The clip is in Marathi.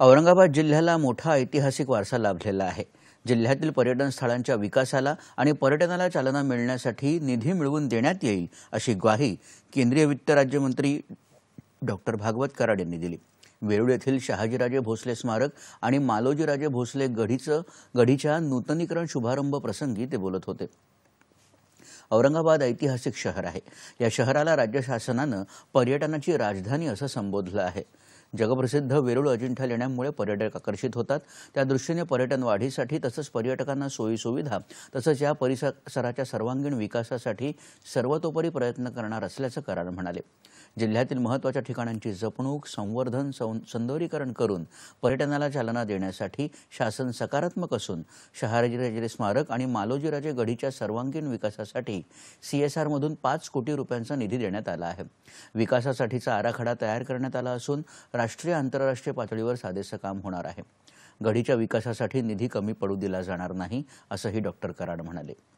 औरंगाबाद जिल्ह्याला मोठा ऐतिहासिक वारसा लाभलेला आहे जिल्ह्यातील पर्यटन स्थळांच्या विकासाला आणि पर्यटनाला चालना मिळण्यासाठी निधी मिळवून देण्यात येईल अशी ग्वाही केंद्रीय वित्त राज्यमंत्री डॉक्टर भागवत कराड यांनी दिली वेरूळ येथील शहाजीराजे भोसले स्मारक आणि मालोजीराजे भोसले गढीचं गढीच्या नूतनीकरण शुभारंभ प्रसंगी ते बोलत होते औरंगाबाद ऐतिहासिक शहर आहे या शहराला राज्य शासनानं पर्यटनाची राजधानी असं संबोधलं आहे जगप्रसिद्ध वेरूळ अजिंठा लेण्यांमुळे पर्यटक आकर्षित होतात त्या दृष्टीने पर्यटन वाढीसाठी तसंच पर्यटकांना सोयीसुविधा तसंच या परिसराच्या सर्वांगीण विकासासाठी सर्वतोपरी प्रयत्न करणार असल्याचं कराड म्हणाले जिल्ह्यातील महत्वाच्या ठिकाणांची जपणूक संवर्धन सौंदर्यीकरण करून पर्यटनाला चालना देण्यासाठी शासन सकारात्मक असून शहाजीराजे स्मारक आणि मालोजीराजे गढीच्या सर्वांगीण विकासासाठी सीएसआरमधून पाच कोटी रुपयांचा निधी देण्यात आला आहे विकासासाठीचा आराखडा तयार करण्यात आला असून राष्ट्रीय आंतरराष्ट्रीय पातळीवर साधेसं काम होणार आहे गडीच्या विकासासाठी निधी कमी पडू दिला जाणार नाही असंही डॉक्टर कराड म्हणाले